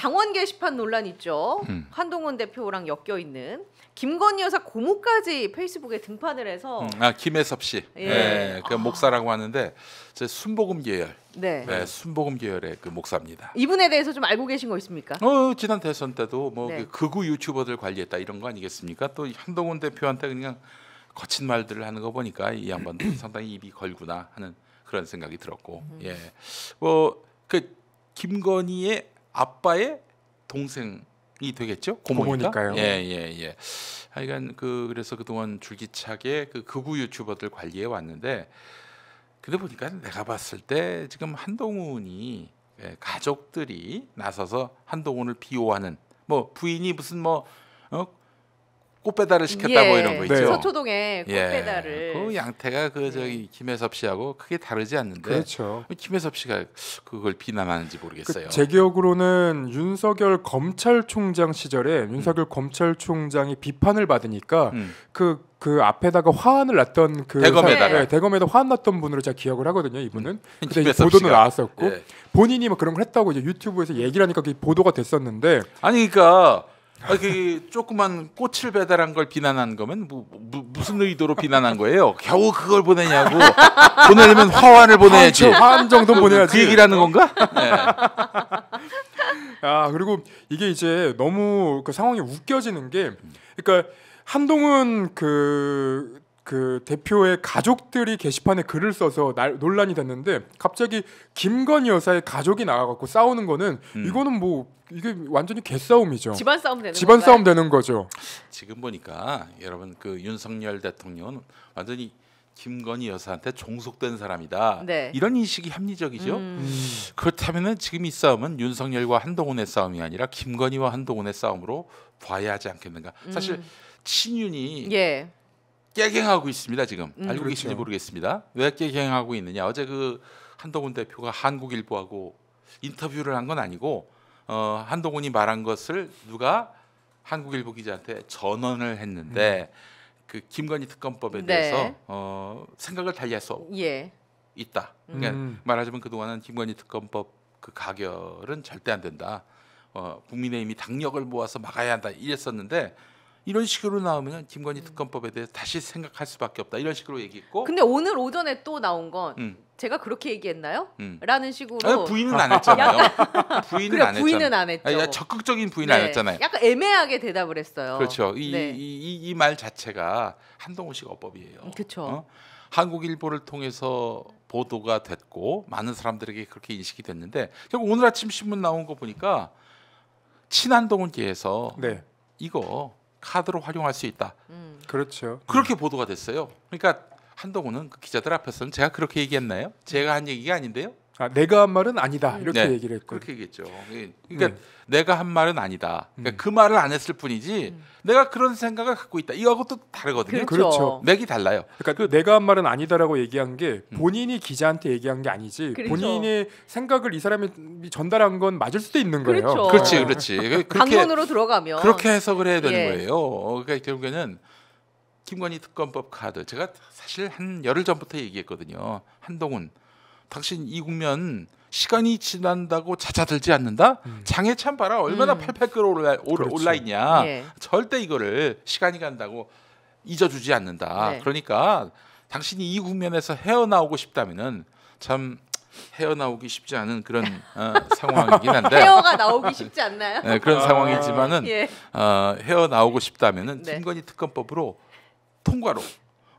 당원 게시판 논란 있죠. 음. 한동훈 대표랑 엮여 있는 김건희 여사 고모까지 페이스북에 등판을 해서 음, 아 김혜섭 씨, 예, 네, 그 아. 목사라고 하는데 제 순복음 계열, 네. 네, 순복음 계열의 그 목사입니다. 이분에 대해서 좀 알고 계신 거 있습니까? 어 지난 대선 때도 뭐 네. 그 극우 유튜버들 관리했다 이런 거 아니겠습니까? 또 한동훈 대표한테 그냥 거친 말들을 하는 거 보니까 이 양반도 상당히 입이 걸구나 하는 그런 생각이 들었고, 음. 예, 뭐 그 김건희의 아빠의 동생이 되겠죠. 고모니까? 고모니까요. 예, 예, 예. 하여간 그 그래서 그동안 줄기차게 그 극우 유튜버들 관리해 왔는데 근데 보니까 내가 봤을 때 지금 한동훈이 예, 가족들이 나서서 한동훈을 비호하는 뭐 부인이 무슨 뭐 어, 꽃배달을 시켰다 예. 뭐 이런 거 예. 있죠. 서초동에 예. 꽃배달을. 예. 그 양태가 그 네. 저기 김혜섭 씨하고 크게 다르지 않는데. 그렇죠. 김혜섭 씨가 그걸 비난하는지 모르겠어요. 그제 기억으로는 윤석열 검찰총장 시절에 윤석열 음. 검찰총장이 비판을 받으니까 그그 음. 그, 그 앞에다가 화환을 놨던 그 대검에다가 사, 예, 대검에다 화환 놨던 분으로 제가 기억을 하거든요. 이분은 음. 근데 보도는 나왔었고 본인이 뭐 그런 걸 했다고 이제 유튜브에서 얘기를 하니까 그게 보도가 됐었는데 아니 그러니까 아, 그 조그만 꽃을 배달한 걸 비난한 거면 뭐, 뭐, 무슨 의도로 비난한 거예요? 겨우 그걸 보내냐고 보내려면 화환을 보내야지. 화환 정도 보내야지. 그 얘기라는 건가? 네. 아 그리고 이게 이제 너무 그 상황이 웃겨지는 게, 그러니까 한동훈 그그 대표의 가족들이 게시판에 글을 써서 날, 논란이 됐는데 갑자기 김건희 여사의 가족이 나와갖고 싸우는 거는 음. 이거는 뭐 이게 완전히 개싸움이죠. 집안 싸움 되는 집안 건가요? 싸움 되는 거죠. 지금 보니까 여러분 그 윤석열 대통령은 완전히 김건희 여사한테 종속된 사람이다. 네. 이런 인식이 합리적이죠. 음. 음. 그렇다면은 지금 이 싸움은 윤석열과 한동훈의 싸움이 아니라 김건희와 한동훈의 싸움으로 봐야 하지 않겠는가. 사실 음. 친윤이 예. 깨갱하고 있습니다 지금 음. 알고 그렇죠. 계신지 모르겠습니다. 왜 깨갱하고 있느냐? 어제 그 한동훈 대표가 한국일보하고 인터뷰를 한 건 아니고 어, 한동훈이 말한 것을 누가 한국일보 기자한테 전언을 했는데 음. 그 김건희 특검법에 네. 대해서 어, 생각을 달리할 수 예. 있다. 그러니까 음. 말하자면 그 동안은 김건희 특검법 그 가결은 절대 안 된다. 어, 국민의힘이 당력을 모아서 막아야 한다 이랬었는데 이런 식으로 나오면 김건희 음. 특검법에 대해 다시 생각할 수밖에 없다 이런 식으로 얘기했고 근데 오늘 오전에 또 나온 건 음. 제가 그렇게 얘기했나요? 음. 라는 식으로 아니, 부인은 안 했잖아요. 부인은 그래, 안했 부인은 안 했죠. 아니, 적극적인 부인은 네. 안 했잖아요. 약간 애매하게 대답을 했어요. 그렇죠. 네. 이이 말 자체가 한동훈 씨가 어법이에요. 그렇죠. 어? 한국일보를 통해서 보도가 됐고 많은 사람들에게 그렇게 인식이 됐는데 결국 오늘 아침 신문 나온 거 보니까 친한동훈계에서 네. 이거 카드로 활용할 수 있다. 음. 그렇죠. 그렇게 보도가 됐어요. 그러니까 한동훈은 그 기자들 앞에서는 제가 그렇게 얘기했나요? 제가 한 얘기가 아닌데요. 아, 내가 한 말은 아니다 음. 이렇게 네, 얘기를 했고 그렇게 얘기했죠. 그러니까 네. 그러니까 내가 한 말은 아니다. 그러니까 음. 그 말을 안 했을 뿐이지 음. 내가 그런 생각을 갖고 있다. 이거하고 또 다르거든요. 그렇죠. 그렇죠. 맥이 달라요. 그러니까 그 내가 한 말은 아니다라고 얘기한 게 음. 본인이 음. 기자한테 얘기한 게 아니지 그렇죠. 본인의 생각을 이 사람이 전달한 건 맞을 수도 있는 거예요. 그렇죠. 그렇지, 그렇지. 그 그렇게, 강론으로 들어가면 그렇게 해석을 해야 되는 예. 거예요. 그러니까 결국에는 김건희 특검법 카드 제가 사실 한 열흘 전부터 얘기했거든요. 한동훈 당신 이 국면 시간이 지난다고 잦아들지 않는다. 음. 장에 참 봐라 얼마나 음. 팔팔 끌어올라 올라 그렇죠. 있냐. 예. 절대 이거를 시간이 간다고 잊어주지 않는다. 네. 그러니까 당신이 이 국면에서 헤어나오고 싶다면은 참 헤어나오기 쉽지 않은 그런 어, 상황이긴 한데 헤어가 나오기 쉽지 않나요? 네, 그런 아. 상황이지만은 예. 어, 헤어나오고 싶다면은 네. 김건희 특검법으로 통과로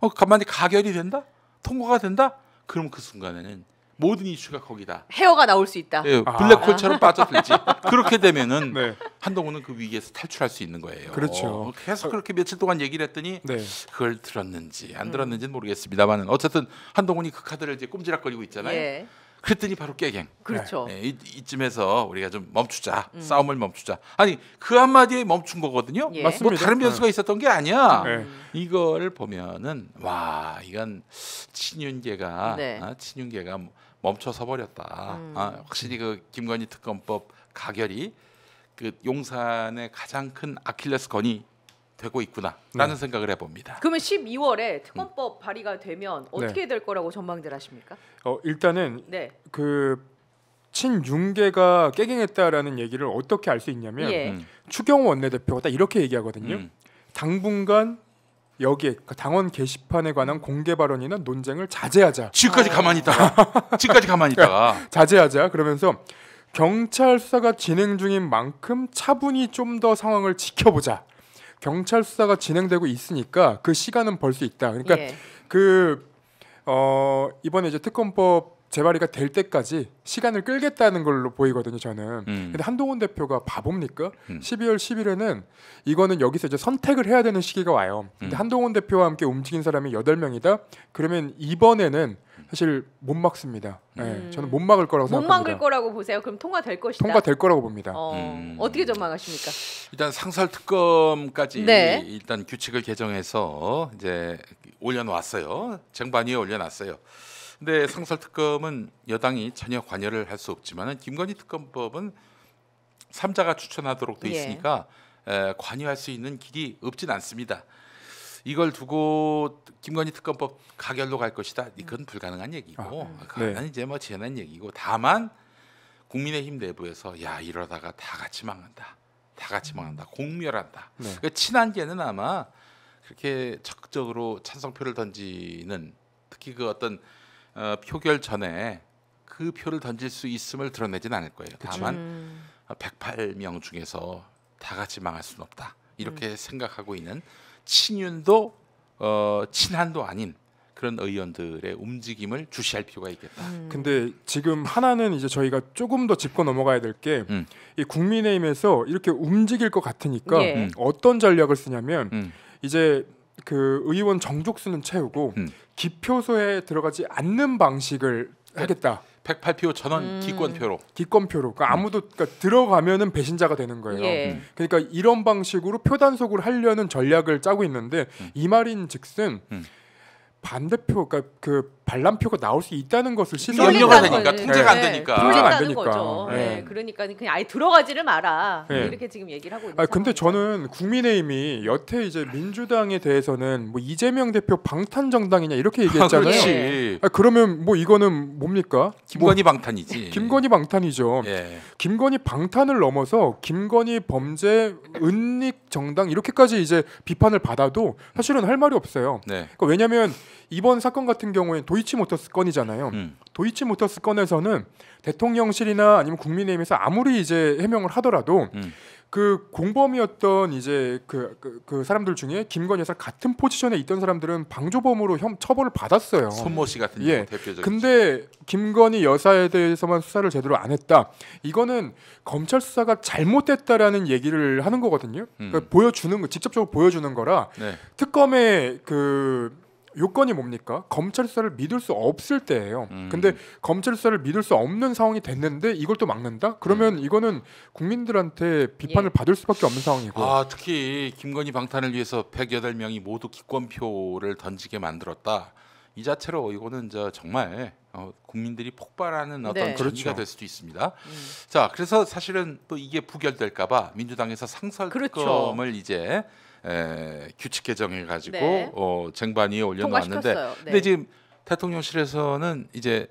어, 가만히 가결이 된다? 통과가 된다? 그럼 그 순간에는 모든 이슈가 거기다. 헤어가 나올 수 있다. 네, 예, 블랙홀처럼 아. 빠져들지. 그렇게 되면은 네. 한동훈은 그 위기에서 탈출할 수 있는 거예요. 그렇죠. 계속 그렇게 며칠 동안 얘기를 했더니 네. 그걸 들었는지 안 음. 들었는지는 모르겠습니다만은 어쨌든 한동훈이 그 카드를 이제 꼼지락거리고 있잖아요. 예. 그랬더니 바로 깨갱. 그렇죠. 네, 이, 쯤에서 우리가 좀 멈추자. 음. 싸움을 멈추자. 아니 그 한마디에 멈춘 거거든요. 예. 맞습니다. 뭐 다른 변수가 네. 있었던 게 아니야. 네. 이걸 보면은 와 이건 친윤계가 네. 아, 친윤계가 멈춰서 버렸다. 음. 아, 확실히 그 김건희 특검법 가결이 그 용산의 가장 큰 아킬레스 건이 되고 있구나라는 네. 생각을 해봅니다. 그러면 12월에 특검법 음. 발의가 되면 네. 어떻게 될 거라고 전망들 하십니까? 어, 일단은 네. 그 친윤계가 깨갱했다라는 얘기를 어떻게 알 수 있냐면 예. 음. 추경 원내대표가 딱 이렇게 얘기하거든요. 음. 당분간 여기 그러니까 당원 게시판에 관한 공개 발언이나 논쟁을 자제하자. 지금까지 아. 가만히 있다가 지금까지 가만히 있다가 그러니까 자제하자 그러면서 경찰 수사가 진행 중인 만큼 차분히 좀 더 상황을 지켜보자. 경찰 수사가 진행되고 있으니까 그 시간은 벌 수 있다. 그러니까 예. 그 어, 이번에 이제 특검법 재발의가 될 때까지 시간을 끌겠다는 걸로 보이거든요, 저는. 음. 근데 한동훈 대표가 바보입니까? 음. 12월 10일에는 이거는 여기서 이제 선택을 해야 되는 시기가 와요. 근데 음. 한동훈 대표와 함께 움직인 사람이 8 명이다 그러면 이번에는 사실 못 막습니다. 네, 음. 저는 못 막을 거라고 못 생각합니다. 못 막을 거라고 보세요. 그럼 통과될 것이다. 통과될 거라고 봅니다. 어, 음. 떻게 전망하십니까? 일단 상설 특검까지 네. 일단 규칙을 개정해서 이제 올려놓어요 쟁반 위에 올려놨어요. 근데 상설 특검은 여당이 전혀 관여를 할 수없지만 김건희 특검법은 삼자가 추천하도록 돼 예. 있으니까 예. 에, 관여할 수 있는 길이 없진 않습니다. 이걸 두고 김건희 특검법 가결로 갈 것이다. 이건 불가능한 얘기고 아, 그건 네. 이제 뭐 지난 얘기고 다만 국민의힘 내부에서 야 이러다가 다 같이 망한다. 다 같이 망한다. 공멸한다. 네. 그러니까 친한계는 아마 그렇게 적극적으로 찬성표를 던지는 특히 그 어떤 어, 표결 전에 그 표를 던질 수 있음을 드러내진 않을 거예요. 다만 108명 음. 중에서 다 같이 망할 수는 없다. 이렇게 음. 생각하고 있는 친윤도 어, 친한도 아닌 그런 의원들의 움직임을 주시할 필요가 있겠다. 음. 근데 지금 하나는 이제 저희가 조금 더 짚고 넘어가야 될 게이 음. 국민의힘에서 이렇게 움직일 것 같으니까 예. 음. 어떤 전략을 쓰냐면 음. 이제 그 의원 정족수는 채우고 음. 기표소에 들어가지 않는 방식을 네. 하겠다. 108표 전원 음. 기권표로. 기권표로. 그러니까 음. 아무도 그러니까 들어가면은 배신자가 되는 거예요. 예. 음. 그러니까 이런 방식으로 표단속을 하려는 전략을 짜고 있는데 음. 이 말인 즉슨 음. 반대표 그러니까 그 반란표가 나올 수 있다는 것을 실력을 그 네. 되니까 통제가 안 되니까 통제가 안 되니까 예 네. 네. 그러니까 그냥 아예 들어가지를 마라 네. 이렇게 지금 얘기를 하고 있는 아 근데 저는 국민의힘이 여태 이제 민주당에 대해서는 뭐 이재명 대표 방탄 정당이냐 이렇게 아, 얘기했잖아요. 아, 아, 그러면 뭐 이거는 뭡니까? 김건희 뭐, 방탄이지. 김건희 방탄이죠. 예. 김건희 방탄을 넘어서 김건희 범죄 은닉 정당 이렇게까지 이제 비판을 받아도 사실은 할 말이 없어요. 네. 그러니까 왜냐면 이번 사건 같은 경우에는 도이치모터스 건이잖아요. 음. 도이치모터스 건에서는 대통령실이나 아니면 국민의힘에서 아무리 이제 해명을 하더라도 음. 그 공범이었던 이제 그, 그, 그 사람들 중에 김건희 여사 같은 포지션에 있던 사람들은 방조범으로 형 처벌을 받았어요. 손모 씨 같은 예. 대표적인. 근데 김건희 여사에 대해서만 수사를 제대로 안 했다. 이거는 검찰 수사가 잘못됐다라는 얘기를 하는 거거든요. 음. 그러니까 보여주는 거 직접적으로 보여주는 거라 네. 특검의 그 요건이 뭡니까? 검찰 수사를 믿을 수 없을 때예요. 음. 근데 검찰 수사를 믿을 수 없는 상황이 됐는데 이걸 또 막는다? 그러면 음. 이거는 국민들한테 비판을 예. 받을 수밖에 없는 상황이고. 아, 특히 김건희 방탄을 위해서 108명이 모두 기권표를 던지게 만들었다. 이 자체로 이거는 저 정말 어, 국민들이 폭발하는 어떤 네. 전기가 그될 그렇죠. 수도 있습니다. 음. 자, 그래서 사실은 또 이게 부결될까봐 민주당에서 상설검을 그렇죠. 이제 에, 규칙 개정해 가지고 네. 어, 쟁반위에 올려놓았는데 네. 근데 지금 대통령실에서는 이제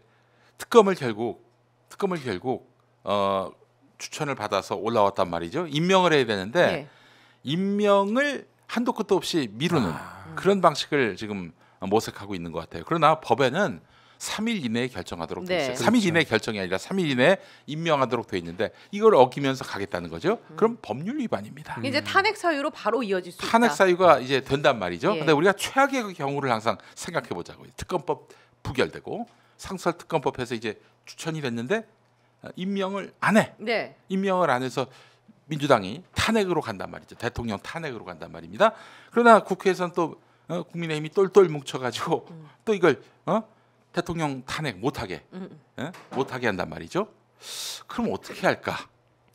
특검을 결국 특검을 결국 어, 추천을 받아서 올라왔단 말이죠. 임명을 해야 되는데 네. 임명을 한도 끝도 없이 미루는 아. 그런 방식을 지금 모색하고 있는 것 같아요. 그러나 법에는 3일 이내에 결정하도록 돼 네. 있어요. 네. 3일 이내 결정이 아니라 3일 이내에 임명하도록 돼 있는데 이걸 어기면서 가겠다는 거죠. 음. 그럼 법률 위반입니다. 음. 이제 탄핵 사유로 바로 이어질 수 탄핵 사유가 이제 된단 말이죠. 예. 근데 우리가 최악의 그 경우를 항상 생각해 보자고. 특검법 부결되고 상설 특검법에서 이제 추천이 됐는데 임명을 안 해. 네. 임명을 안 해서 민주당이 탄핵으로 간단 말이죠. 대통령 탄핵으로 간단 말입니다. 그러나 국회에서는 또 어, 국민의힘이 똘똘 뭉쳐가지고 음. 또 이걸 어? 대통령 탄핵 못하게 음. 음. 예? 못하게 한단 말이죠. 그럼 어떻게 할까?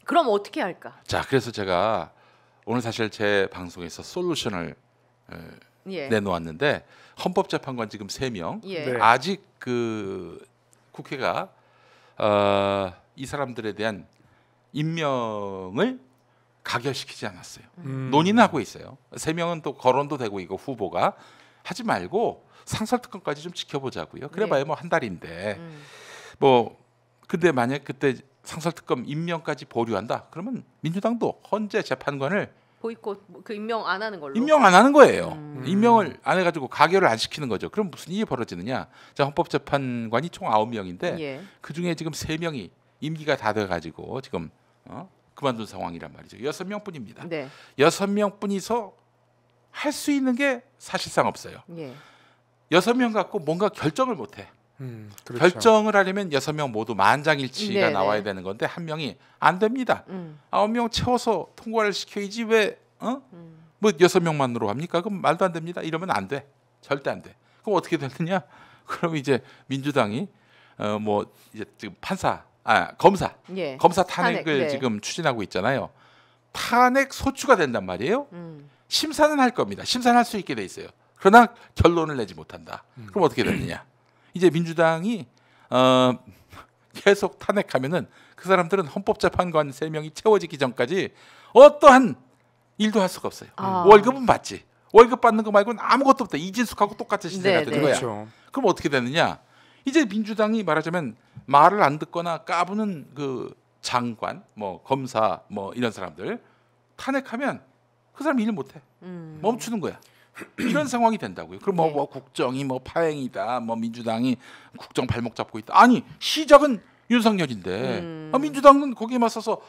그럼 어떻게 할까? 자, 그래서 제가 오늘 사실 제 방송에서 솔루션을 에, 예. 내놓았는데 헌법재판관 지금 세명 예. 네. 아직 그 국회가 어, 이 사람들에 대한 임명을 가결시키지 않았어요. 음. 논의는 하고 있어요. 세 명은 또 거론도 되고 이거 후보가 하지 말고 상설특검까지 좀 지켜보자고요. 그래봐야 네. 뭐한 달인데 음. 뭐 근데 만약 그때 상설특검 임명까지 보류한다 그러면 민주당도 헌재 재판관을 보이콧 뭐 그 임명 안 하는 걸로 임명 안 하는 거예요. 음. 임명을 안 해가지고 가결을 안 시키는 거죠. 그럼 무슨 일이 벌어지느냐? 자 헌법재판관이 총 아홉 명인데 예. 그 중에 지금 세 명이 임기가 다 돼가지고 지금 어? 그만둔 상황이란 말이죠. 여섯 명뿐입니다. 네. 여섯 네. 명뿐이서 할수 있는 게 사실상 없어요. 예. 여섯 명 갖고 뭔가 결정을 못 해. 음, 그렇죠. 결정을 하려면 여섯 명 모두 만장일치가 네네. 네. 나와야 되는 건데 한 명이 안 됩니다. 음. 아홉 음. 명 채워서 통과를 시켜야지 왜 어? 음. 뭐 여섯 명만으로 합니까? 그럼 말도 안 됩니다. 이러면 안 돼. 절대 안 돼. 그럼 어떻게 되느냐? 그럼 이제 민주당이 어 뭐 이제 지금 판사 아 검사 예. 검사 탄핵을 탄핵, 네. 지금 추진하고 있잖아요. 탄핵 소추가 된단 말이에요. 음. 심사는 할 겁니다. 심사는 할 수 있게 돼 있어요. 그러나 결론을 내지 못한다. 음. 그럼 어떻게 되느냐? 이제 민주당이 어, 계속 탄핵하면은 그 사람들은 헌법재판관 세 명이 채워지기 전까지 어떠한 일도 할 수가 없어요. 아. 월급은 받지. 월급 받는 거 말고는 아무것도 없다. 이진숙하고 똑같은 네, 시대가 네, 되는 네. 거야. 그렇죠. 그럼 어떻게 되느냐? 이제 민주당이 말하자면 말을 안 듣거나 까부는 그 장관, 뭐 검사, 뭐 이런 사람들 탄핵하면 그 사람 일을 못해 음. 멈추는 거야. 이런 상황이 된다고요. 그럼 뭐, 네. 뭐 국정이 뭐 파행이다, 뭐 민주당이 국정 발목 잡고 있다. 아니 시작은 윤석열인데 음. 아, 민주당은 거기에 맞서서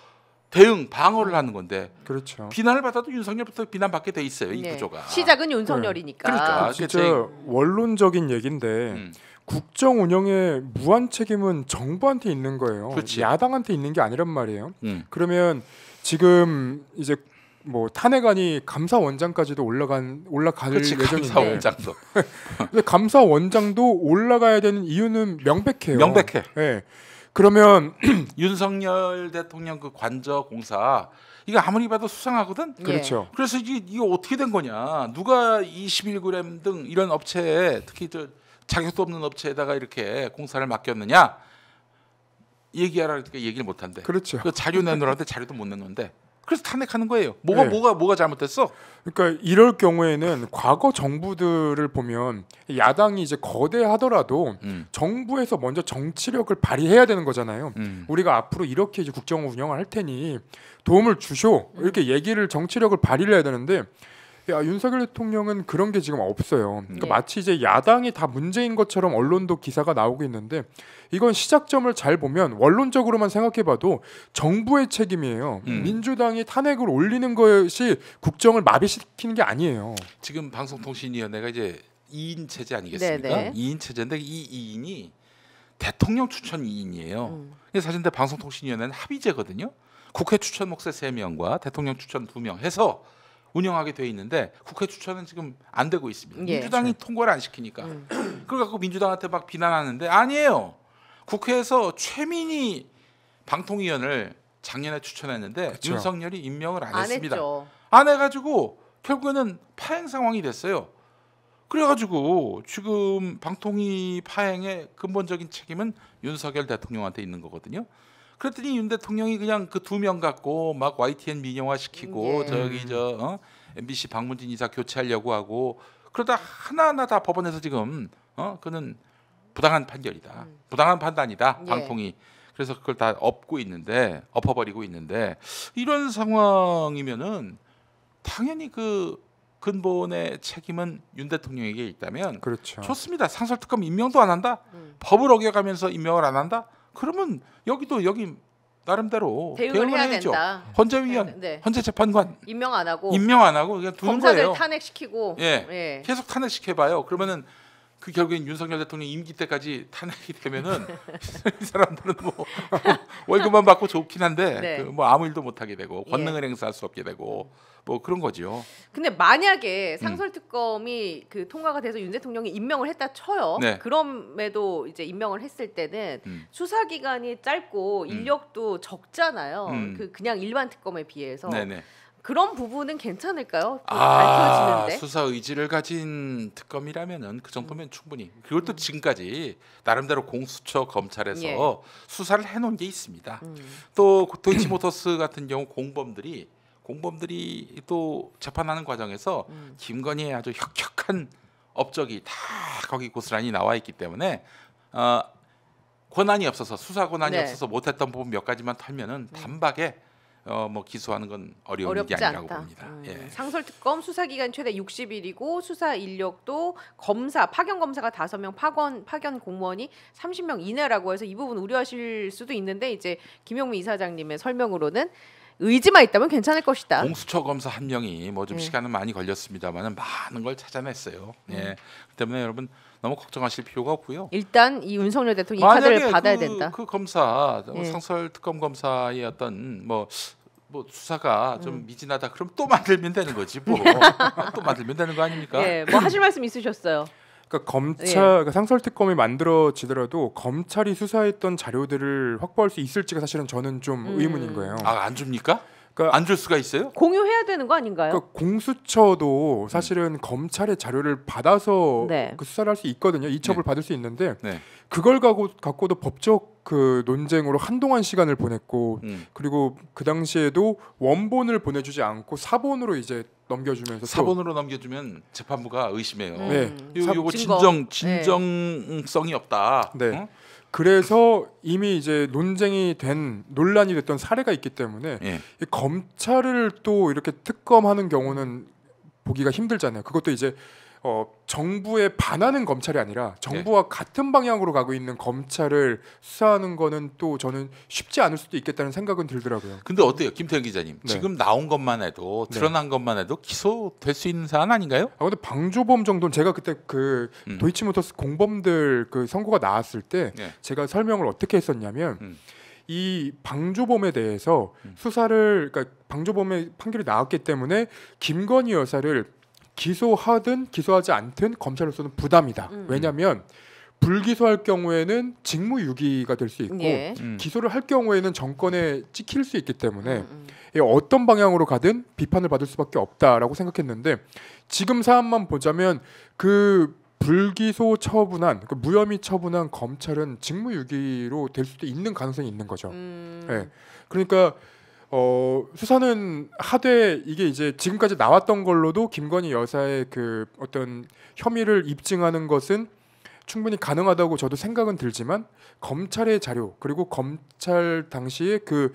대응 방어를 하는 건데 그렇죠. 비난을 받아도 윤석열부터 비난받게 돼 있어요 이 네. 구조가 시작은 윤석열이니까 네. 그러니까, 그러니까 진짜 제... 원론적인 얘긴데 음. 국정 운영의 무한 책임은 정부한테 있는 거예요 그렇지. 야당한테 있는 게 아니란 말이에요 음. 그러면 지금 이제 뭐 탄핵안이 감사원장까지도 올라간 올라갈 그렇지, 예정인데 감사원장도 근데 감사원장도 올라가야 되는 이유는 명백해요. 명백해. 예. 네. 그러면 윤석열 대통령 그 관저 공사 이거 아무리 봐도 수상하거든. 예. 그렇죠. 그래서 이게, 이게 어떻게 된 거냐? 누가 21g 등 이런 업체에 특히 저 자격도 없는 업체에다가 이렇게 공사를 맡겼느냐? 얘기하라 니까 그러니까 얘기를 못 한대. 그렇죠. 그 자료 내놓으라는데 자료도 못 내놓는데. 그래서 탄핵하는 거예요. 뭐가 네. 뭐가 뭐가 잘못됐어? 그러니까 이럴 경우에는 과거 정부들을 보면 야당이 이제 거대하더라도 음. 정부에서 먼저 정치력을 발휘해야 되는 거잖아요. 음. 우리가 앞으로 이렇게 이제 국정 운영을 할 테니 도움을 주쇼 이렇게 얘기를 정치력을 발휘를 해야 되는데 야, 윤석열 대통령은 그런 게 지금 없어요. 그러니까 네. 마치 이제 야당이 다 문제인 것처럼 언론도 기사가 나오고 있는데 이건 시작점을 잘 보면 원론적으로만 생각해봐도 정부의 책임이에요. 음. 민주당이 탄핵을 올리는 것이 국정을 마비시키는 게 아니에요. 지금 방송통신위원회가 이제 2인 체제 아니겠습니까? 네네. 2인 체제인데 이 2인이 대통령 추천 2인이에요. 음. 사실 근데 방송통신위원회는 합의제거든요. 국회 추천 목사 3명과 대통령 추천 2명 해서 운영하게 돼 있는데 국회 추천은 지금 안 되고 있습니다. 예. 민주당이 통과를 안 시키니까. 음. 그래갖고 민주당한테 막 비난하는데 아니에요. 국회에서 최민희 방통위원을 작년에 추천했는데 그쵸. 윤석열이 임명을 안, 안 했습니다. 했죠. 안 해가지고 결국에는 파행 상황이 됐어요. 그래가지고 지금 방통위 파행의 근본적인 책임은 윤석열 대통령한테 있는 거거든요. 그랬더니 윤 대통령이 그냥 그 두 명 갖고 막 YTN 민영화 시키고 예. 저기 저 어? MBC 박문진 이사 교체하려고 하고 그러다 하나하나 다 법원에서 지금 어 그는 부당한 판결이다. 음. 부당한 판단이다. 예. 방통위. 그래서 그걸 다 엎고 있는데 엎어버리고 있는데 이런 상황이면은 당연히 그 근본의 책임은 윤 대통령에게 있다면 그렇죠. 좋습니다. 상설특검 임명도 안 한다. 음. 법을 어겨가면서 임명을 안 한다. 그러면 여기도 여기 나름대로 대응을 해야 해야죠. 된다. 헌재위원, 네. 헌재재판관 임명 안 하고 임명 안 하고 그냥 두는 검사들 탄핵시키고 예. 예. 계속 탄핵시켜봐요. 그러면은 그 결국엔 윤석열 대통령 임기 때까지 탄핵이 되면은 이 사람들은 뭐 월급만 받고 좋긴 한데 네. 그뭐 아무 일도 못 하게 되고 예. 권능을 예. 행사할 수 없게 되고 뭐 그런 거지요. 근데 만약에 음. 상설 특검이 음. 그 통과가 돼서 윤 대통령이 임명을 했다 쳐요. 네. 그럼에도 이제 임명을 했을 때는 음. 수사 기간이 짧고 음. 인력도 음. 적잖아요. 그 그냥 일반 특검에 비해서. 네네. 그런 부분은 괜찮을까요? 아, 밝혀지는데. 수사 의지를 가진 특검이라면은 그 정도면 음. 충분히. 그것도 음. 지금까지 나름대로 공수처 검찰에서 예. 수사를 해놓은 게 있습니다. 음. 또 그 도이치모터스 같은 경우 공범들이 공범들이 또 재판하는 과정에서 음. 김건희의 아주 혁혁한 업적이 다 거기 고스란히 나와 있기 때문에 어, 권한이 없어서 수사 권한이 네. 없어서 못했던 부분 몇 가지만 털면은 음. 단박에 어, 뭐 기소하는 건 어려운 어렵지 일이 아니라고 않다. 봅니다. 음, 예. 상설 특검 수사 기간 최대 60일이고 수사 인력도 검사 파견 검사가 5명 파견 파견 공무원이 30명 이내라고 해서 이 부분 우려하실 수도 있는데 이제 김용민 이사장님의 설명으로는 의지만 있다면 괜찮을 것이다. 공수처 검사 한 명이 뭐좀 네. 시간은 많이 걸렸습니다만은 많은 걸 찾아냈어요. 음. 예. 그 때문에 여러분 너무 걱정하실 필요가 없고요. 일단 이 윤석열 대통령 이 카드를 받아야 그, 된다. 그 검사 예. 뭐 네. 상설 특검 검사의 어떤 뭐뭐 수사가 좀 음. 미진하다 그럼 또 만들면 되는 거지 뭐또 만들면 되는 거 아닙니까? 예, 뭐 하실 말씀 있으셨어요? 그러니까 검찰 예. 그러니까 상설특검이 만들어지더라도 검찰이 수사했던 자료들을 확보할 수 있을지가 사실은 저는 좀 음. 의문인 거예요. 아 안 줍니까? 그러니까 안 줄 수가 있어요? 공유해야 되는 거 아닌가요? 그러니까 공수처도 사실은 음. 검찰의 자료를 받아서 네. 그 수사를 할 수 있거든요. 이첩을 네. 받을 수 있는데 네. 그걸 갖고 갖고도 법적 그 논쟁으로 한동안 시간을 보냈고 음. 그리고 그 당시에도 원본을 보내주지 않고 사본으로 이제 넘겨주면서 사본으로 넘겨주면 재판부가 의심해요. 네. 음. 요, 요거 진정 네. 진정성이 없다. 네. 응? 그래서 이미 이제 논쟁이 된 논란이 됐던 사례가 있기 때문에 예. 검찰을 또 이렇게 특검하는 경우는 보기가 힘들잖아요. 그것도 이제 어, 정부에 반하는 검찰이 아니라 정부와 네. 같은 방향으로 가고 있는 검찰을 수사하는 거는 또 저는 쉽지 않을 수도 있겠다는 생각은 들더라고요. 근데 어때요, 김태현 기자님? 네. 지금 나온 것만 해도 네. 드러난 네. 것만 해도 기소될 수 있는 사안 아닌가요? 아 근데 방조범 정도는 제가 그때 그 음. 도이치모터스 공범들 그 선고가 나왔을 때 네. 제가 설명을 어떻게 했었냐면. 음. 이 방조범에 대해서 음. 수사를 그러니까 방조범의 판결이 나왔기 때문에 김건희 여사를 기소하든 기소하지 않든 검찰로서는 부담이다. 음. 왜냐하면 불기소할 경우에는 직무유기가 될 수 있고 예. 음. 기소를 할 경우에는 정권에 찍힐 수 있기 때문에 음, 음. 예, 어떤 방향으로 가든 비판을 받을 수밖에 없다라고 생각했는데 지금 사안만 보자면 그 불기소 처분한 그 무혐의 처분한 검찰은 직무유기로 될 수도 있는 가능성이 있는 거죠. 음. 예. 그러니까. 어, 수사는 하되 이게 이제 지금까지 나왔던 걸로도 김건희 여사의 그 어떤 혐의를 입증하는 것은 충분히 가능하다고 저도 생각은 들지만 검찰의 자료 그리고 검찰 당시에 그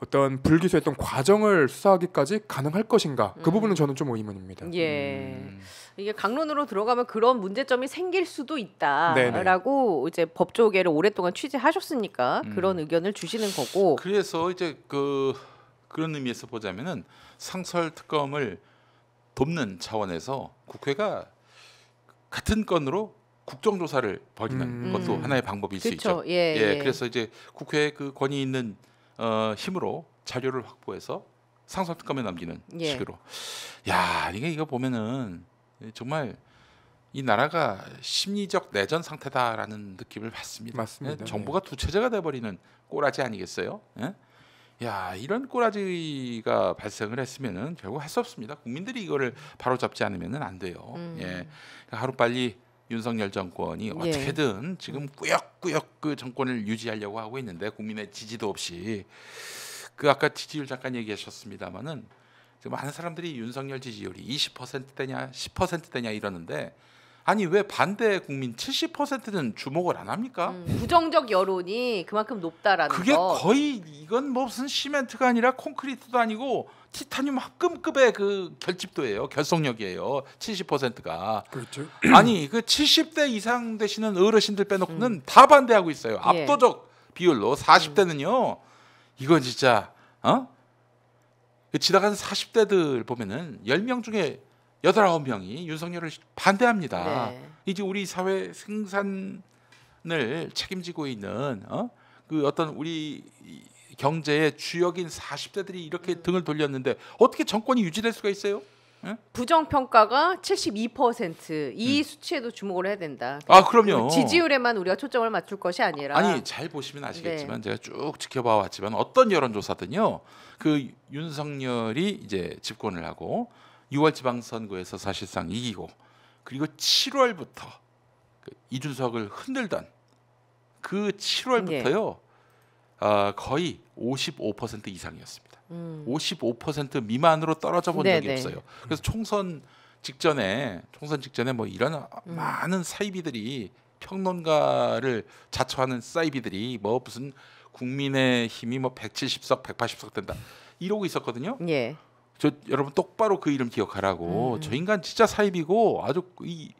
어떤 불기소했던 과정을 수사하기까지 가능할 것인가 그 음. 부분은 저는 좀 의문입니다. 예, 음. 이게 강론으로 들어가면 그런 문제점이 생길 수도 있다라고 네네. 이제 법조계를 오랫동안 취재하셨으니까 음. 그런 의견을 주시는 거고. 그래서 이제 그 그런 의미에서 보자면은 상설 특검을 돕는 차원에서 국회가 같은 건으로 국정조사를 벌이는 음. 것도 음. 하나의 방법일 그쵸. 수 있죠. 예, 예, 예, 그래서 이제 국회의 그 권위 있는 어, 힘으로 자료를 확보해서 상설 특검에 남기는 예. 식으로. 야 이게 이거 보면은 정말 이 나라가 심리적 내전 상태다라는 느낌을 받습니다. 맞습니다. 예? 정부가 네. 두 체제가 돼버리는 꼬라지 아니겠어요? 예? 야 이런 꼬라지가 발생을 했으면은 결국 할 수 없습니다. 국민들이 이거를 바로 잡지 않으면은 안 돼요. 음. 예, 그러니까 하루 빨리 윤석열 정권이 예. 어떻게든 지금 꾸역꾸역 그 정권을 유지하려고 하고 있는데 국민의 지지도 없이 그 아까 지지율 잠깐 얘기하셨습니다마는 지금 많은 사람들이 윤석열 지지율이 2 0되냐1 0되냐 이러는데 아니 왜 반대 국민 70%는 주목을 안 합니까? 음, 부정적 여론이 그만큼 높다라는 그게 거. 거의 이건 뭐 무슨 시멘트가 아니라 콘크리트도 아니고 티타늄 합금급의 그 결집도예요. 결속력이에요. 70%가. 그렇죠. 아니 그 70대 이상 되시는 어르신들 빼놓고는 음. 다 반대하고 있어요. 예. 압도적 예. 비율로 40대는요. 이건 진짜 어? 지나가는 40대들 보면은 10명 중에 여덟아홉 명이 윤석열을 반대합니다. 네. 이제 우리 사회 생산을 책임지고 있는 어? 그 어떤 우리 경제의 주역인 40대들이 이렇게 음. 등을 돌렸는데 어떻게 정권이 유지될 수가 있어요? 응? 예? 부정 평가가 72%이 음. 수치에도 주목을 해야 된다. 아 그럼요. 그 지지율에만 우리가 초점을 맞출 것이 아니라 아니 잘 보시면 아시겠지만 네. 제가 쭉 지켜봐 왔지만 어떤 여론조사든요 그 윤석열이 이제 집권을 하고 6월 지방선거에서 사실상 이기고 그리고 7월부터 그 이준석을 흔들던 그 7월부터요 네. 예. 어, 아, 거의 55% 이상이었습니다. 음. 55% 미만으로 떨어져 본 네네. 적이 네, 네. 없어요. 그래서 음. 총선 직전에 총선 직전에 뭐 이런 음. 많은 사이비들이 평론가를 자처하는 사이비들이 뭐 무슨 국민의 힘이 뭐 170석, 180석 된다 이러고 있었거든요. 예. 저 여러분 똑바로 그 이름 기억하라고. 음. 저 인간 진짜 사입이고 아주 이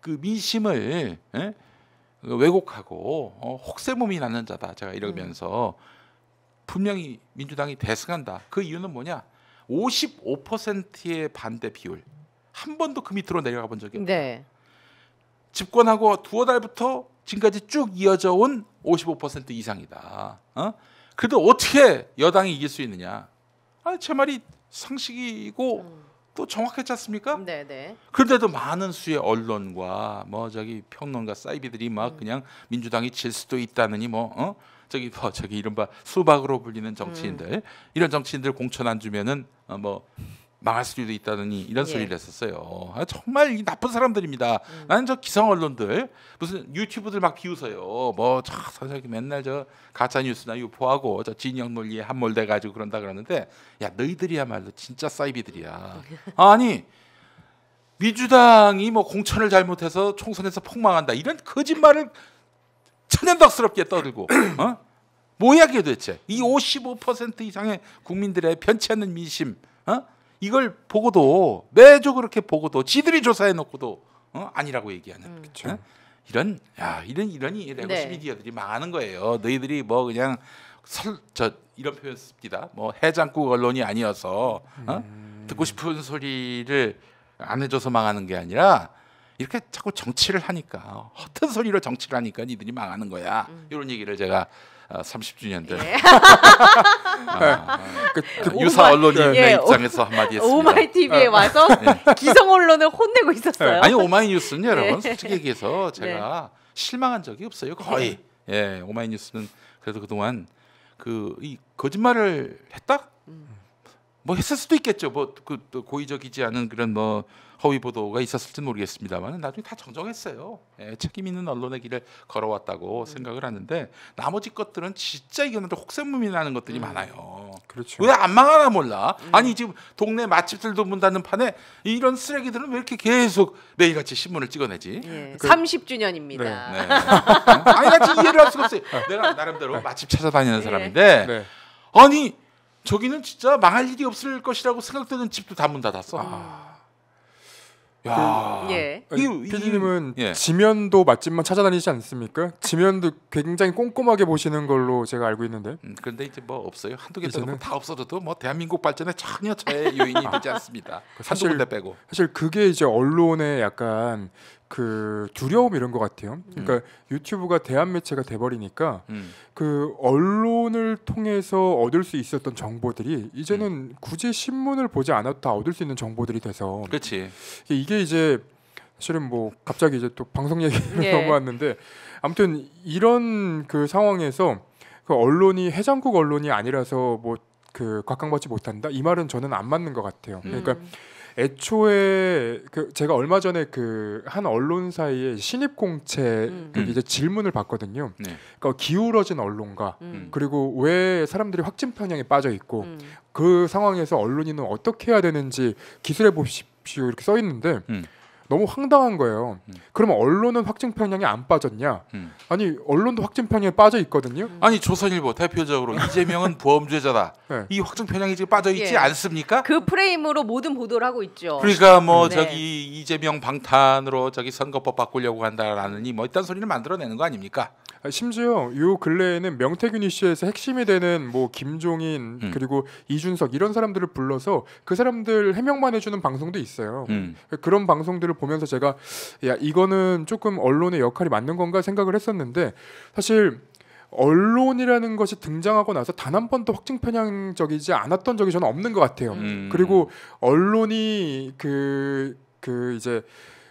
그 민심을 예? 그 왜곡하고 어, 혹세몸이 낳는 자다. 제가 이러면서 음. 분명히 민주당이 대승한다. 그 이유는 뭐냐? 55%의 반대 비율. 한 번도 그 밑으로 내려가 본 적이 없다. 네. 집권하고 두어 달부터 지금까지 쭉 이어져 온55% 이상이다. 어? 그래도 어떻게 여당이 이길 수 있느냐? 아 제 말이 상식이고 음. 또 정확했지 않습니까? 네네. 네. 그런데도 많은 수의 언론과 뭐 저기 평론가 사이비들이 막 음. 그냥 민주당이 질 수도 있다느니 뭐 어? 저기 뭐 저기 이른바 수박으로 불리는 정치인들 음. 이런 정치인들 공천 안 주면은 어, 뭐 망할 수도 있다더니 이런 예. 소리를 했었어요. 아, 정말 나쁜 사람들입니다. 음. 나는 저 기성 언론들 무슨 유튜브들 막 비웃어요. 뭐저 선생님 맨날 저 가짜 뉴스나 유포하고 저 진영 논리에 함몰돼 가지고 그런다 그러는데 야 너희들이야말로 진짜 사이비들이야. 아니 민주당이 뭐 공천을 잘못해서 총선에서 폭망한다 이런 거짓말을 천연덕스럽게 떠들고 어? 뭐야 이게 도대체 이 55% 이상의 국민들의 변치 않는 민심 어? 이걸 보고도 매주 그렇게 보고도 지들이 조사해 놓고도 어? 아니라고 얘기하는 음. 그렇죠. 이런 야 이런 이러니 레고스 네. 미디어들이 망하는 거예요. 너희들이 뭐 그냥 설 저 이런 표현 씁니다. 뭐 해장국 언론이 아니어서 어? 음. 듣고 싶은 소리를 안 해줘서 망하는 게 아니라 이렇게 자꾸 정치를 하니까 허튼 소리로 정치를 하니까 니들이 망하는 거야. 음. 이런 얘기를 제가 아, 30주년 된 예. 아, 아 그, 아, 그, 그 유사 언론인의 예. 입장에서 한마디 했습니다. 오마이 TV에 아, 와서 예. 기성 언론을 혼내고 있었어요. 예. 아니 오마이 뉴스는 여러분 예. 솔직히 얘기해서 제가 네. 실망한 적이 없어요. 네. 거의 예 오마이 뉴스는 그래도 그동안 그이 거짓말을 했다 음. 뭐 했을 수도 있겠죠. 뭐그 고의적이지 않은 그런 뭐 허위 보도가 있었을지 모르겠습니다만 나중에 다 정정했어요. 예, 책임 있는 언론의 길을 걸어왔다고 음. 생각을 하는데 나머지 것들은 진짜 이거는 혹세무민하는 것들이 음. 많아요. 그렇죠. 왜 안 망하나 몰라. 음. 아니 지금 동네 맛집들도 문 닫는 판에 이런 쓰레기들은 왜 이렇게 계속 매일같이 신문을 찍어내지? 예, 그, 30주년입니다. 네. 네. 어? 아니 같이 이해를 할 수가 없어요. 내가 나름대로 네. 맛집 찾아다니는 네. 사람인데 네. 아니 저기는 진짜 망할 일이 없을 것이라고 생각되는 집도 다 문 닫았어. 아. 야, 그, 예. 예. 피디님은 예. 지면도 맛집만 찾아다니지 않습니까? 지면도 굉장히 꼼꼼하게 보시는 걸로 제가 알고 있는데. 음, 그런데 이제 뭐 없어요. 한두 개 빼고 다 없어져도 뭐 대한민국 발전에 전혀 저의 요인이 아. 되지 않습니다. 그 사실, 한두 군데 빼고. 사실 그게 이제 언론의 약간 그 두려움 이런 것 같아요. 음. 그러니까 음. 유튜브가 대한 매체가 돼버리니까 음. 그 언론을 통해서 얻을 수 있었던 정보들이 이제는 음. 굳이 신문을 보지 않아도 다 얻을 수 있는 정보들이 돼서 그렇지. 이게 이제 사실은 뭐 갑자기 이제 또 방송 얘기를 예. 넘어왔는데 아무튼 이런 그 상황에서 그 언론이 해장국 언론이 아니라서 뭐그각광받지 못한다 이 말은 저는 안 맞는 것 같아요. 그러니까 음. 애초에 그 제가 얼마 전에 그 한 언론사의 신입 공채 음. 그 음. 이제 질문을 받거든요 네. 그러니까 기울어진 언론과 음. 음. 그리고 왜 사람들이 확진 편향에 빠져 있고 음. 그 상황에서 언론인은 어떻게 해야 되는지 기술해 보십시오 이렇게 써 있는데. 음. 너무 황당한 거예요. 음. 그러면 언론은 확증 편향에 안 빠졌냐? 음. 아니 언론도 확증 편향에 빠져 있거든요. 음. 아니 조선일보 대표적으로 음. 이재명은 보 범죄자다. 네. 이 확증 편향이 지금 빠져 있지 예. 않습니까? 그 프레임으로 모든 보도를 하고 있죠. 그러니까 뭐 음. 네. 저기 이재명 방탄으로 저기 선거법 바꾸려고 한다라는이뭐 이딴 소리를 만들어내는 거 아닙니까? 아, 심지어 요 근래에는 명태균 이슈에서 핵심이 되는 뭐 김종인 음. 그리고 이준석 이런 사람들을 불러서 그 사람들 해명만 해주는 방송도 있어요. 음. 그런 방송들을 보면서 제가 야 이거는 조금 언론의 역할이 맞는 건가 생각을 했었는데 사실 언론이라는 것이 등장하고 나서 단 한 번도 확증 편향적이지 않았던 적이 저는 없는 것 같아요. 음. 그리고 언론이 그그 그 이제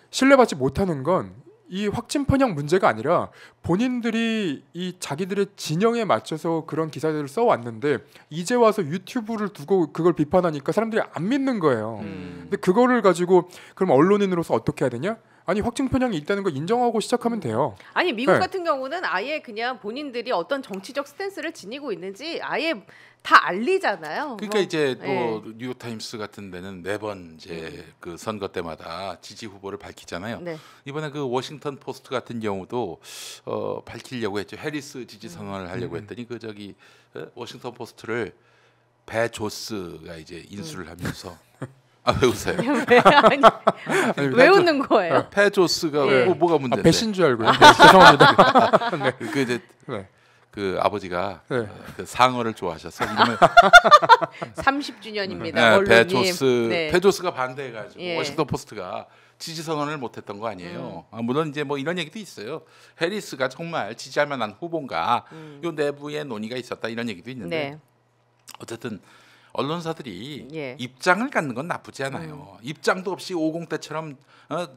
신뢰받지 못하는 건이 확진 편향 문제가 아니라 본인들이 이 자기들의 진영에 맞춰서 그런 기사들을 써왔는데 이제 와서 유튜브를 두고 그걸 비판하니까 사람들이 안 믿는 거예요. 음. 근데 그거를 가지고 그럼 언론인으로서 어떻게 해야 되냐? 아니 확증 편향이 있다는 걸 인정하고 시작하면 돼요. 아니 미국 네. 같은 경우는 아예 그냥 본인들이 어떤 정치적 스탠스를 지니고 있는지 아예 다 알리잖아요. 그러니까 뭐. 이제 또 네. 예. 뉴욕 타임스 같은 데는 매번 이제 음. 그 선거 때마다 지지 후보를 밝히잖아요. 네. 이번에 그 워싱턴 포스트 같은 경우도 어, 밝히려고 했죠. 해리스 지지 선언을 음. 하려고 음. 했더니 그 저기 어, 워싱턴 포스트를 배 조스가 이제 인수를 하면서 아, 왜 웃어요? 왜, 아니, 아니, 왜 아, 웃는 거예요? 페조스가 아, 예. 뭐, 뭐가 문제인데? 아, 배신 줄 알고요. 아, 네, 죄송합니다. 네. 네. 그 이제 네. 그 아버지가 네. 어, 그 상어를 좋아하셔서 30주년입니다. 네, 페조스 네. 페조스가 반대해가지고 예. 워싱턴 포스트가 지지 선언을 못했던 거 아니에요. 음. 아, 물론 이제 뭐 이런 얘기도 있어요. 해리스가 정말 지지할 만한 후보인가? 음. 요 내부에 논의가 있었다 이런 얘기도 있는데 네. 어쨌든 언론사들이 예. 입장을 갖는 건 나쁘지 않아요. 음. 입장도 없이 5공대처럼 어,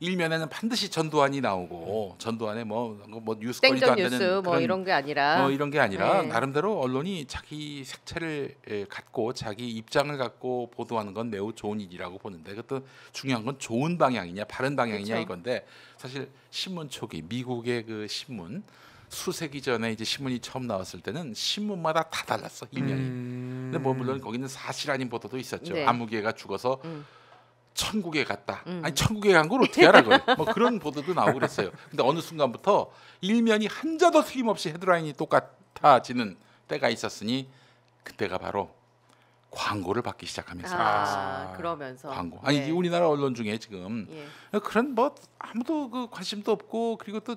일면에는 반드시 전두환이 나오고 음. 전두환의 뭐뭐 뭐, 뭐, 뭐 뉴스거리도 안 되는 뉴 뭐 그런, 이런 게 아니라 뭐 이런 게 아니라 네. 나름대로 언론이 자기 색채를 에, 예, 갖고 자기 입장을 갖고 보도하는 건 매우 좋은 일이라고 보는데 그것도 중요한 건 좋은 방향이냐 바른 방향이냐 그렇 이건데 사실 신문 초기 미국의 그 신문 수세기 전에 이제 신문이 처음 나왔을 때는 신문마다 다 달랐어 이면이. 음. 근데 뭐 물론 음. 거기는 사실 아닌 보도도 있었죠. 네. 아무개가 죽어서 음. 천국에 갔다. 음. 아니 천국에 간 걸 어떻게 알아 그걸? 뭐 그런 보도도 나오고 그랬어요. 근데 어느 순간부터 일면이 한자도 틀림없이 헤드라인이 똑같아지는 때가 있었으니 그때가 바로 광고를 받기 시작하면서 아, 그러면서 광고 아니 네. 우리나라 언론 중에 지금 예. 그런 뭐 아무도 그 관심도 없고 그리고 또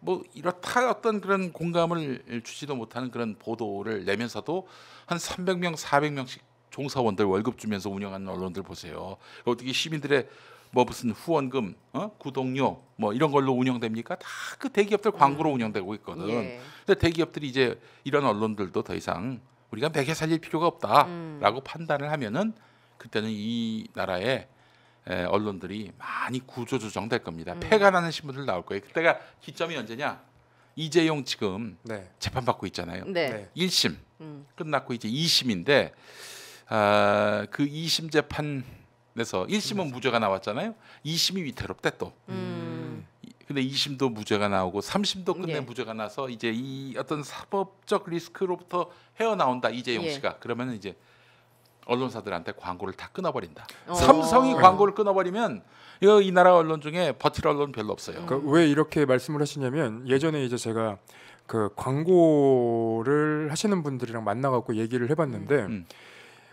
뭐 이렇다 어떤 그런 공감을 주지도 못하는 그런 보도를 내면서도 한 300명, 400명씩 종사원들 월급 주면서 운영하는 언론들 보세요. 어떻게 시민들의 뭐 무슨 후원금, 어? 구독료 뭐 이런 걸로 운영됩니까? 다 그 대기업들 광고로 음. 운영되고 있거든. 예. 근데 대기업들이 이제 이런 언론들도 더 이상 우리가 매개 살릴 필요가 없다라고 음. 판단을 하면은 그때는 이 나라에 언론들이 많이 구조조정될 겁니다. 음. 폐가 나는 신문들 나올 거예요. 그때가 기점이 언제냐? 이재용 지금 네. 재판 받고 있잖아요. 네. 1심 음. 끝났고 이제 2심인데 아, 그 2심 재판에서 1심은 음. 무죄가 나왔잖아요. 2심이 위태롭대 또. 음. 근데 2심도 무죄가 나오고 3심도 끝내 예. 무죄가 나서 이제 이 어떤 사법적 리스크로부터 헤어나온다 이재용 예. 씨가 그러면 이제 언론사들한테 광고를 다 끊어버린다. 어. 삼성이 음. 광고를 끊어버리면 이거 이 나라 언론 중에 버틸 언론 별로 없어요. 그러니까 왜 이렇게 말씀을 하시냐면 예전에 이제 제가 그 광고를 하시는 분들이랑 만나갖고 얘기를 해봤는데 음.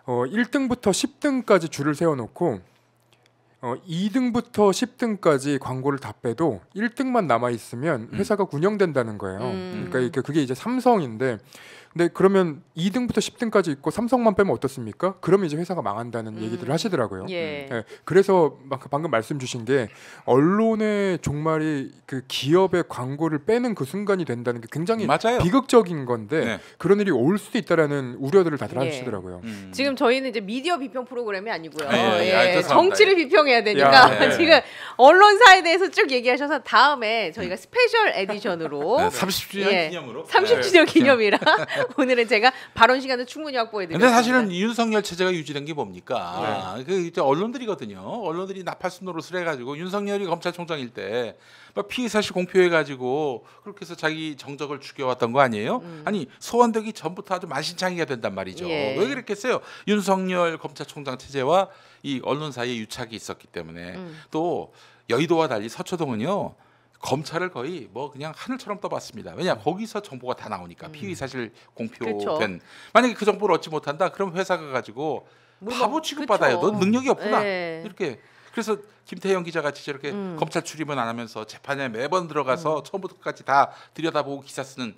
어, 1등부터 10등까지 줄을 세워놓고 어, 2등부터 10등까지 광고를 다 빼도 1등만 남아 있으면 음. 회사가 음. 운영된다는 거예요. 그러니까 그게 이제 삼성인데 근데 네, 그러면 2등부터 10등까지 있고 삼성만 빼면 어떻습니까? 그러면 이제 회사가 망한다는 음. 얘기들을 하시더라고요. 예. 음, 예. 그래서 그 방금 말씀 주신 게 언론의 종말이 그 기업의 광고를 빼는 그 순간이 된다는 게 굉장히 맞아요. 비극적인 건데 네. 그런 일이 올 수도 있다라는 우려들을 다들 예. 하시더라고요. 음. 지금 저희는 이제 미디어 비평 프로그램이 아니고요. 아, 예. 예. 예 아, 정치를 비평해야 되니까 예. 지금 언론사에 대해서 쭉 얘기하셔서 다음에 저희가 스페셜 에디션으로 네, 30주년 예, 기념으로 30주년 기념이라 오늘은 제가 발언 시간을 충분히 확보해드렸니다 근데 사실은 윤석열 체제가 유지된 게 뭡니까? 네. 그 이제 언론들이거든요. 언론들이 나팔순으로쓰레가지고 윤석열이 검찰총장일 때 피의 사실 공표해가지고 그렇게 해서 자기 정적을 죽여왔던 거 아니에요? 음. 아니 소환되기 전부터 아주 만신창이가 된단 말이죠. 예. 왜 그랬겠어요? 윤석열 검찰총장 체제와 이 언론 사이에 유착이 있었기 때문에 음. 또 여의도와 달리 서초동은요 검찰을 거의 뭐 그냥 하늘처럼 떠봤습니다. 왜냐 거기서 정보가 다 나오니까 음. 피의 사실 공표된 그렇죠. 만약에 그 정보를 얻지 못한다 그럼 회사가 가지고 물론, 바보 취급 그렇죠. 받요넌 능력이 없구나 네. 이렇게 그래서 김태형 기자 가 같이 렇게 음. 검찰 출입은 안 하면서 재판에 매번 들어가서 음. 처음부터까지 끝다 들여다보고 기사 쓰는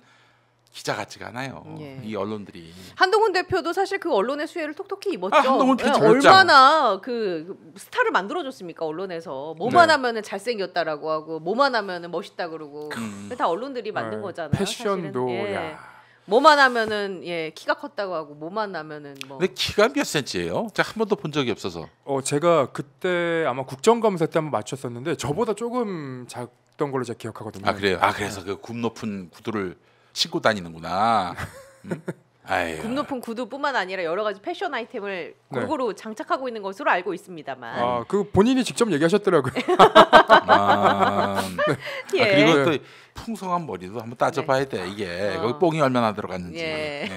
기자 같지가 않아요. 예. 이 언론들이. 한동훈 대표도 사실 그 언론의 수혜를 톡톡히 아, 입었죠. 아, 한동훈 네, 얼마나 그 스타를 만들어줬습니까 언론에서. 뭐만 네. 하면은 잘생겼다라고 하고 뭐만 하면은 멋있다 그러고. 음. 다 언론들이 만든 네. 거잖아요. 패션도 사실은. 예. 야. 뭐만 하면은 예 키가 컸다고 하고 뭐만 하면은 뭐. 근데 키가 몇 센치예요? 제가 한 번도 본 적이 없어서. 어 제가 그때 아마 국정감사 때 한번 맞췄었는데 저보다 조금 작던 걸로 제가 기억하거든요. 아 그래요? 아 그래서 그 굽 높은 구두를. 치고 다니는구나. 음? 굽 높은 구두뿐만 아니라 여러 가지 패션 아이템을 네. 골고루 네. 장착하고 있는 것으로 알고 있습니다만. 아, 그 본인이 직접 얘기하셨더라고요. 아, 네. 예. 아, 그리고 또 풍성한 머리도 한번 따져봐야 네. 돼 이게 어. 거기 뽕이 얼마나 들어갔는지. 예.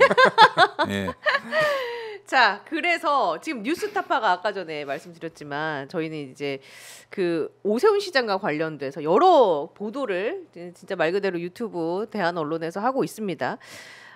예. 자, 그래서 지금 뉴스타파가 아까 전에 말씀드렸지만 저희는 이제 그 오세훈 시장과 관련돼서 여러 보도를 진짜 말 그대로 유튜브 대한 언론에서 하고 있습니다.